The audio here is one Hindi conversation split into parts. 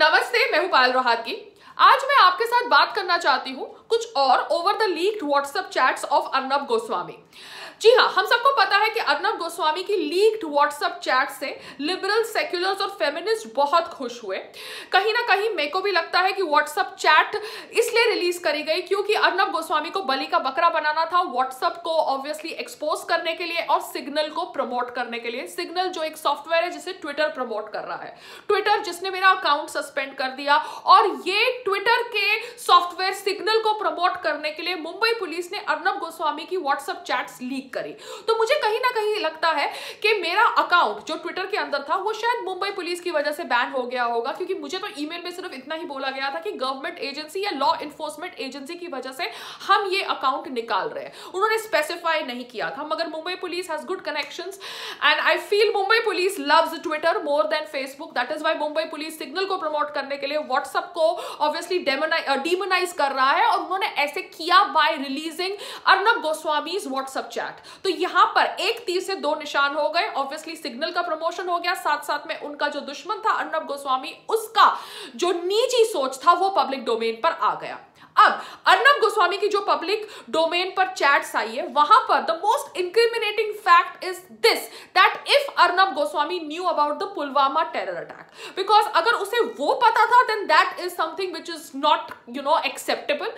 नमस्ते मैं हूं पायल रोहातगी आज मैं आपके साथ बात करना चाहती हूं कुछ और over the leaked WhatsApp chats of Arnab Goswami ji हाँ हम सबको पता है कि अर्नब गोस्वामी की लीक्ड व्हाट्सअप चैट से लिबरल सेक्युलर्स और फेमिनिस्ट बहुत खुश हुए कहीं ना कहीं मेरे को भी लगता है कि व्हाट्सअप चैट इसलिए रिलीज करी गई क्योंकि अर्नब गोस्वामी को बलि का बकरा बनाना था व्हाट्सअप को ऑब्वियसली एक्सपोज करने के लिए और सिग्नल को प्रमोट करने के लिए सिग्नल जो एक सॉफ्टवेयर है जिसे ट्विटर प्रमोट कर रहा है ट्विटर जिसने मेरा अकाउंट सस्पेंड कर दिया और ये ट्विटर के सॉफ्टवेयर सिग्नल को प्रमोट करने के लिए मुंबई पुलिस ने अर्नब गोस्वामी की व्हाट्सअप चैट्स लीक ठीक करी तो मुझे कहीं ना कहीं लगता है कि मेरा अकाउंट जो ट्विटर के अंदर था वो शायद मुंबई पुलिस की वजह से बैन हो गया होगा क्योंकि मुझे तो ईमेल में सिर्फ इतना ही बोला गया था कि गवर्नमेंट एजेंसी या लॉ इन्फोर्समेंट एजेंसी की वजह से हम ये अकाउंट निकाल रहे हैं उन्होंने स्पेसिफाई नहीं किया था मगर Mumbai police has good connection and I feel Mumbai police loves Twitter more than Facebook that is why Mumbai police Signal को प्रमोट करने के लिए व्हाट्सअप को ऑब्वियसली डिमोनाइज कर रहा है और उन्होंने ऐसे किया by releasing Arnab Goswami's WhatsApp chat act तो यहां पर एक तीर से दो निशान हो गए ऑब्वियसली सिग्नल का प्रमोशन हो गया साथ साथ में उनका जो दुश्मन था अर्णब गोस्वामी उसका जो निजी सोच था वो पब्लिक डोमेन पर आ गया अब अर्नब गोस्वामी की जो पब्लिक डोमेन पर चैट्स आई है वहां पर the most incriminating fact is this that if Arnab Goswami knew about the Pulwama terror attack because अगर उसे वो पता था then that is something which is not you know acceptable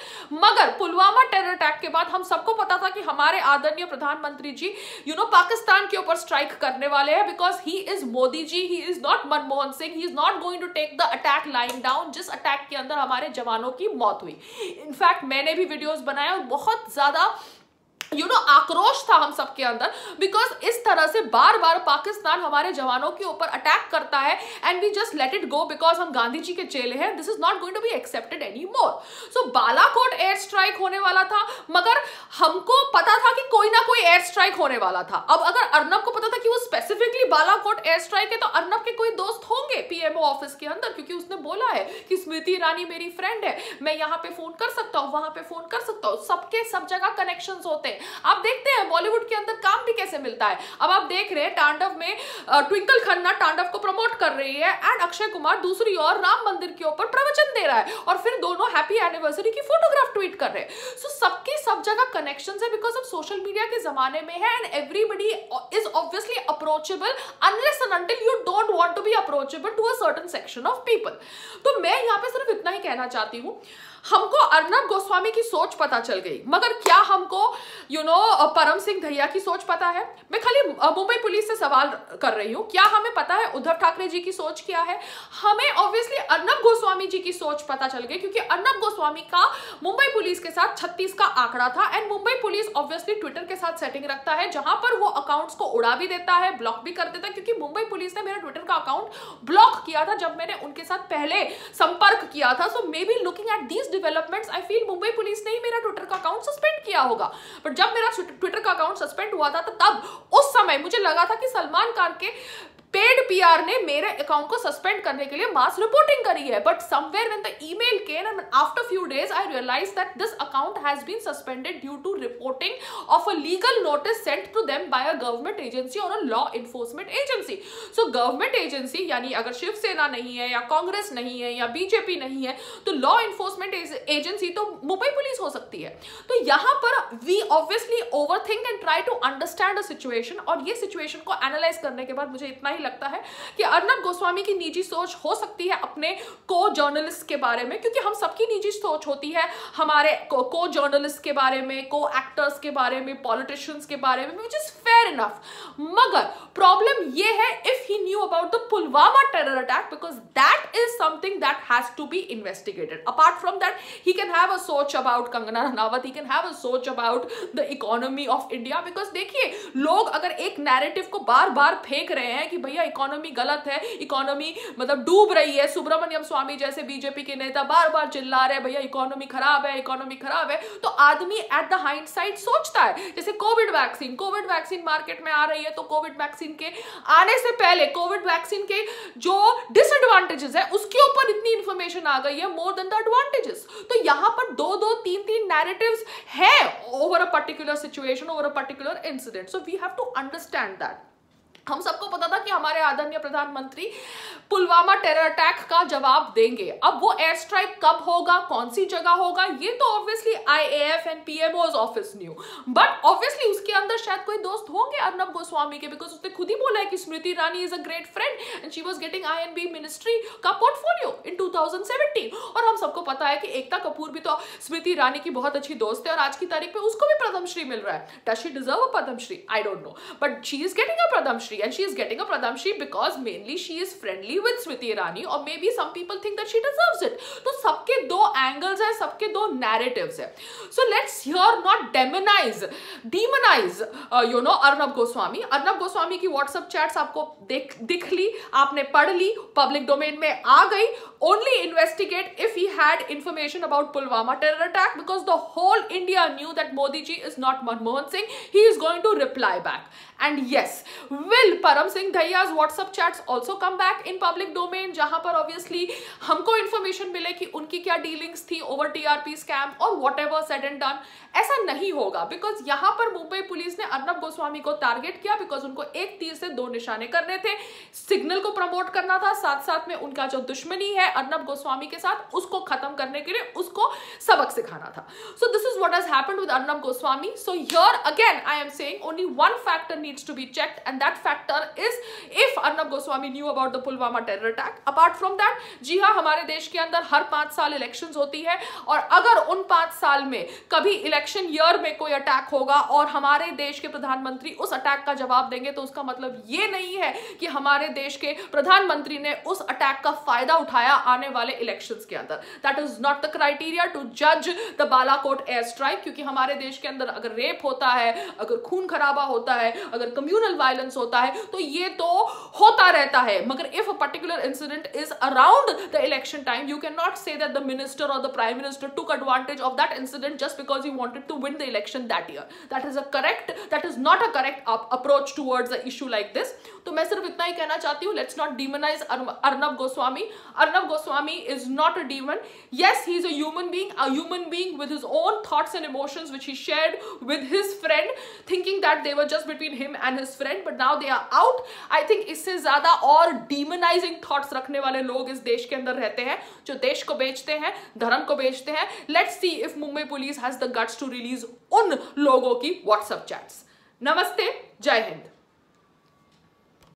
मगर पुलवामा टेरर अटैक के बाद हम सबको पता था कि हमारे आदरणीय प्रधानमंत्री ji you you know know, Pakistan के ऊपर स्ट्राइक करने वाले हैं because he is Modi ji he is not Manmohan Singh he is not going to take the attack line down जिस अटैक के अंदर हमारे जवानों की मौत हुई इनफैक्ट मैंने भी वीडियोज़ बनाए और बहुत ज़्यादा यू नो आक्रोश था हम सबके अंदर बिकॉज इस तरह से बार बार पाकिस्तान हमारे जवानों के ऊपर अटैक करता है and we just let it go because हम गांधी जी के चेले हैं this is not going to be accepted any more so Balakot air strike होने वाला था मगर हमको पता था कि कोई ना कोई एयर स्ट्राइक होने वाला था अब अगर अर्नब को पता था कि वो स्पेसिफिकली बालाकोट एयर स्ट्राइक है तो अर्नब के कोई दोस्त होंगे पीएमओ ऑफिस के अंदर क्योंकि उसने बोला है कि स्मृति ईरानी मेरी फ्रेंड है मैं यहाँ पे फोन कर सकता हूँ वहां पे फोन कर सकता हूँ सबके सब जगह कनेक्शन होते हैं आप देखते हैं बॉलीवुड के अंदर काम भी कैसे मिलता है अब आप देख रहे हैं टांडव में ट्विंकल खन्ना टांडव को प्रमोट कर रही है एंड अक्षय कुमार दूसरी ओर राम मंदिर के ऊपर प्रवचन दे रहा है और फिर दोनों हैप्पी एनिवर्सरी की फोटोग्राफ ट्वीट कर रहे हैं सो सबकी सबके सब जगह कनेक्शन है बिकॉज अब सोशल मीडिया के जमाने में है and everybody is obviously approachable unless and until you don't want to be approachable to a certain section of people तो मैं यहाँ पे सिर्फ इतना ही कहना चाहती हूँ हमको अर्नब गोस्वामी की सोच पता चल गई मगर क्या हमको यू नो परम सिंह धैया की सोच पता है मैं खाली मुंबई पुलिस से सवाल कर रही हूं क्या हमें पता है उद्धव ठाकरे जी की सोच क्या है हमें ऑब्वियसली अर्नब गोस्वामी जी की सोच पता चल गई क्योंकि अर्नब गोस्वामी का मुंबई पुलिस के साथ छत्तीस का आंकड़ा था and Mumbai police obviously Twitter के साथ सेटिंग रखता है जहां पर वो अकाउंट्स को उड़ा भी देता है ब्लॉक भी कर देता है क्योंकि मुंबई पुलिस ने मेरा ट्विटर का अकाउंट ब्लॉक किया था जब मैंने उनके साथ पहले संपर्क किया था so maybe looking at these latest developments I feel Mumbai police ने ही मेरा ट्विटर का अकाउंट सस्पेंड किया होगा बट जब मेरा ट्विटर का अकाउंट सस्पेंड हुआ था तो तब उस समय मुझे लगा था कि सलमान खान के पेड पीआर ने मेरे अकाउंट को सस्पेंड करने के लिए मास रिपोर्टिंग करी है but somewhere when the email came and after few days I realise that this account has been suspended due to reporting of a legal notice sent to them by a government agency और a law enforcement agency so government agency यानी अगर शिवसेना नहीं है या कांग्रेस नहीं है या बीजेपी नहीं है तो लॉ इन्फोर्समेंट एजेंसी तो मुंबई पुलिस हो सकती है तो यहाँ पर we obviously overthink and try to understand a situation और ये सिचुएशन को एनालाइज करने के बाद मुझे इतना ही ही लगता है कि अर्नब गोस्वामी की निजी सोच हो सकती है अपने को जर्नलिस्ट के बारे में क्योंकि हम सबकी निजी सोच होती है हमारे को जर्नलिस्ट के बारे में को एक्टर्स के बारे में पॉलिटिशियंस के बारे में विच इज़ फेयर इनफ मगर प्रॉब्लम ये है if he knew about the Pulwama terror attack because that is something that has to be investigated apart from that he can have a सोच about Kangana Ranaut he can have a सोच about the economy of India because देखिए लोग अगर एक नैरेटिव को बार बार फेंक रहे हैं कि भैया इकोनॉमी गलत है इकोनॉमी मतलब डूब रही है सुब्रमण्यम स्वामी जैसे बीजेपी के नेता बार बार चिल्ला रहे भैया इकोनॉमी खराब है इकोनॉमी खराब है तो आदमी एट द हाइंड साइड सोचता है जैसे COVID vaccine COVID vaccine market में आ रही है तो कोविड वैक्सीन के आने से पहले कोविड वैक्सीन के जो डिसएडवांटेजेस है उसके ऊपर इतनी इंफॉर्मेशन आ गई है मोर देन द एडवांटेजेस तो यहां पर दो दो तीन तीन नैरेटिव है over a particular situation over a particular incident so we have to understand that हम सबको पता था कि हमारे आदरणीय प्रधानमंत्री पुलवामा टेरर अटैक का जवाब देंगे अब वो एयर स्ट्राइक कब होगा कौन सी जगह होगा ये तो obviously IAF and PMO's office knew but obviously उसके अंदर शायद कोई दोस्त होंगे अर्नब गोस्वामी के बिकॉज उसने खुद ही बोला है कि Smriti Irani is a great friend and she was getting I ministry का पोर्टफोलियो इन सेवेंटीन और हम सबको पता है कि एकता कपूर भी तो स्मृति ईरानी की बहुत अच्छी दोस्त है और आज की तारीख में उसको भी पद्मश्री मिल रहा है does she deserve Padma Shri I don't know but she is getting a Padma Shri Padamshri and she is getting a Padamshri because mainly she is friendly with Smriti Irani or maybe some people think that she deserves it. So सबके दो angles हैं सबके दो narratives हैं So let's let's not demonize, demonize uh, you know Arnab Goswami. Arnab Goswami की WhatsApp chats आपको देख दिख ली आपने पढ़ ली public domain में आ गई only investigate if he had information about Pulwama terror attack because the whole India knew that Modi ji is not Manmohan Singh. He is going to reply back. And yes, will Param Singh Dhaiya's WhatsApp chats also come back in public domain जहां पर obviously हमको information मिले कि उनकी क्या dealings थी over TRP scam or whatever said and done ऐसा नहीं होगा because यहाँ पर मुंबई पुलिस ने अर्नब गोस्वामी को target किया because उनको एक तीर से दो निशाने करने थे signal को promote करना था साथ साथ में उनका जो दुश्मनी है अर्नब गोस्वामी के साथ उसको खत्म करने के लिए उसको सबक सिखाना था so this is what has happen with Arnab Goswami so here again I am saying only one factor needs to be check and that factor is if Arnab Goswami knew about the Pulwama terror attack apart from that जी हाँ हमारे देश के अंदर हर पांच साल इलेक्शन होती है और अगर उन पांच साल में कभी इलेक्शन ईयर में कोई अटैक होगा और हमारे देश के प्रधानमंत्री उस अटैक का जवाब देंगे तो उसका मतलब ये नहीं है कि हमारे देश के प्रधानमंत्री ने उस अटैक का फायदा उठाया आने वाले इलेक्शंस के अंदर that is not the criteria to जज द बालाकोट एयर स्ट्राइक क्योंकि हमारे देश के अंदर अगर रेप होता है अगर खून खराबा होता है अगर कम्यूनल वायलेंस होता है तो ये तो होता रहता है मगर if a particular incident is around the election time you can not say that the minister और the prime minister took advantage of that incident just because you wanted to win the election that year that is a correct that is not a correct approach towards a issue like this तो मैं सिर्फ इतना ही कहना चाहती हूँ let's not demonise Arnab Goswami Arnab Goswami is not a demon. Yes, he's a human being, a human being with his own thoughts and emotions which he shared with his friend, thinking that they were just between him and his friend, but now they are out. I think इससे ज़्यादा और demonizing thoughts रखने वाले लोग इस देश के अंदर रहते हैं जो देश को बेचते हैं धर्म को बेचते हैं Let's see if Mumbai police has the guts to release उन लोगों की WhatsApp chats. Namaste, Jai Hind.